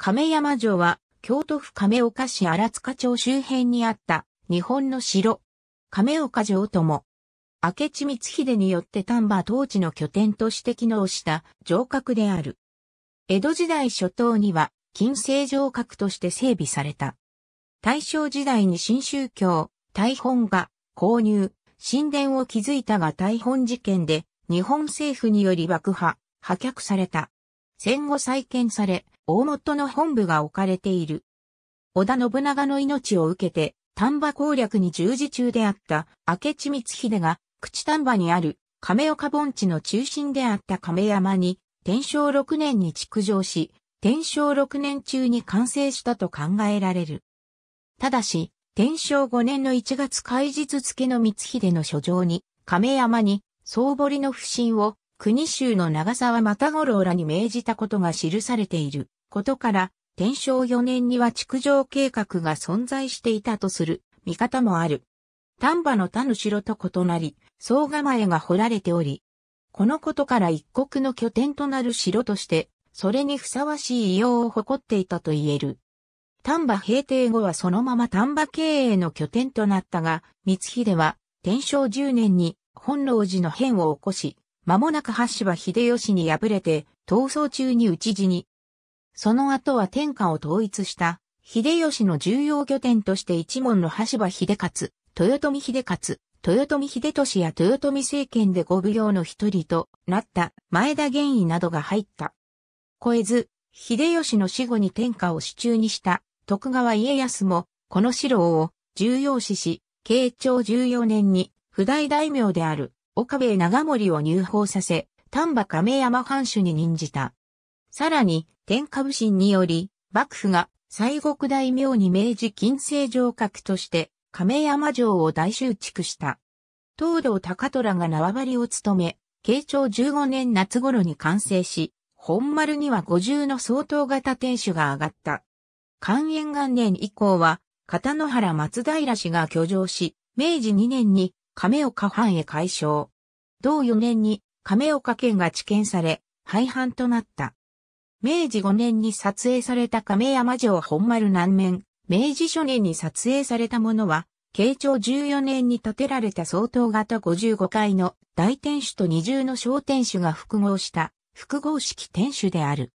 亀山城は、京都府亀岡市荒塚町周辺にあった日本の城、亀岡城とも、明智光秀によって丹波統治の拠点として機能した城郭である。江戸時代初頭には、近世城郭として整備された。大正時代に新宗教、大本が購入、神殿を築いたが大本事件で、日本政府により爆破、破却された。戦後再建され、大元の本部が置かれている。織田信長の命を受けて、丹波攻略に従事中であった明智光秀が、口丹波にある亀岡盆地の中心であった亀山に、天正6年に築城し、天正6年中に完成したと考えられる。ただし、天正5年の1月開日付の光秀の書状に、亀山に、総堀の不審を、国衆の長沢又五郎らに命じたことが記されている。ことから、天正4年には築城計画が存在していたとする見方もある。丹波の田の城と異なり、総構えが掘られており、このことから一国の拠点となる城として、それにふさわしい異様を誇っていたと言える。丹波平定後はそのまま丹波経営の拠点となったが、光秀は天正10年に本能寺の変を起こし、間もなく羽は秀吉に敗れて、逃走中に討ち死に、その後は天下を統一した、秀吉の重要拠点として一門の羽柴秀勝、豊臣秀勝、豊臣秀俊や豊臣政権で五奉行の一人となった前田玄義などが入った。越えず、秀吉の死後に天下を手中にした徳川家康も、この城を重要視し、慶長14年に、不代大名である岡部長森を入法させ、丹波亀山藩主に任じた。さらに、天下武神により、幕府が西国大名に明治金星城郭として亀山城を大修築した。東道高虎が縄張りを務め、慶長15年夏頃に完成し、本丸には五重の相当型天守が上がった。寛延元年以降は、片野原松平氏が居城し、明治2年に亀岡藩へ改称。同4年に亀岡県が治験され、廃藩となった。明治5年に撮影された亀山城本丸南面、明治初年に撮影されたものは、慶長14年に建てられた相当型55階の大天守と二重の小天守が複合した複合式天守である。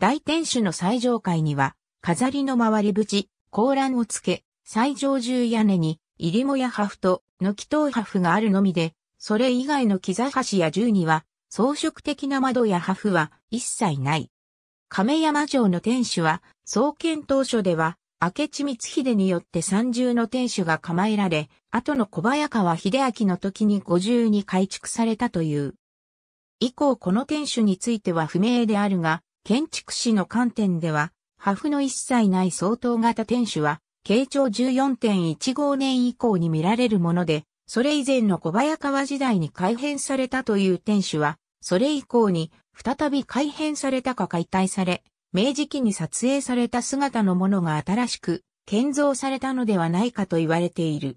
大天守の最上階には、飾りの回り縁、甲欄をつけ、最上重屋根に、入りもや破風と、軒頭破風があるのみで、それ以外の木座橋や銃には、装飾的な窓や破風は一切ない。亀山城の天守は、創建当初では、明智光秀によって三重の天守が構えられ、後の小早川秀明の時に五重に改築されたという。以降この天守については不明であるが、建築士の観点では、破風の一切ない相当型天守は、慶長14.15年以降に見られるもので、それ以前の小早川時代に改変されたという天守は、それ以降に再び改変されたか解体され、明治期に撮影された姿のものが新しく建造されたのではないかと言われている。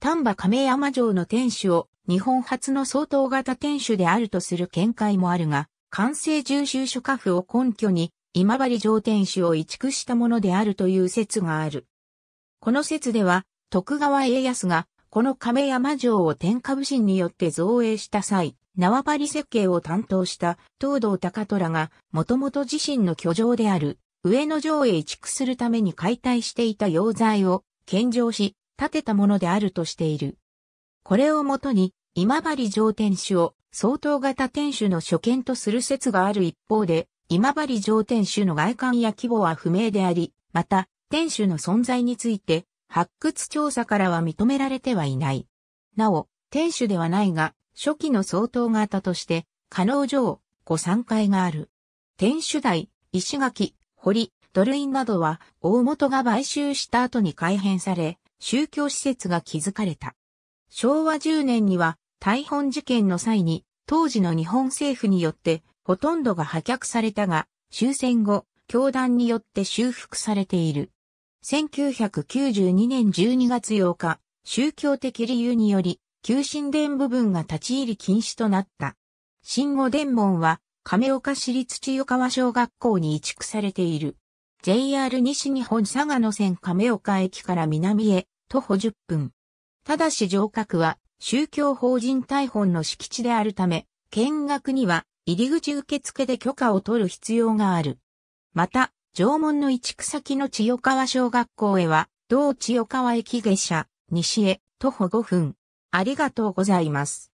丹波亀山城の天守を日本初の相当型天守であるとする見解もあるが、完成重修書家府を根拠に今治城天守を移築したものであるという説がある。この説では徳川家康がこの亀山城を天下武神によって造営した際、縄張り設計を担当した東道高虎が、もともと自身の居城である上野城へ移築するために解体していた要材を献上し、建てたものであるとしている。これをもとに、今治城天守を相当型天守の所見とする説がある一方で、今治城天守の外観や規模は不明であり、また、天守の存在について、発掘調査からは認められてはいない。なお、天守ではないが、初期の相当型として、可能上、御参拝がある。天守台、石垣、堀、土塁などは、大元が買収した後に改変され、宗教施設が築かれた。昭和10年には、大本事件の際に、当時の日本政府によって、ほとんどが破却されたが、終戦後、教団によって修復されている。1992年12月8日、宗教的理由により、旧神殿部分が立ち入り禁止となった。新御殿門は、亀岡市立千代川小学校に移築されている。JR 西日本佐賀の線亀岡駅から南へ、徒歩10分。ただし城郭は、宗教法人大本の敷地であるため、見学には、入り口受付で許可を取る必要がある。また、縄文の移築先の千代川小学校へは、同千代川駅下車、西へ、徒歩5分。ありがとうございます。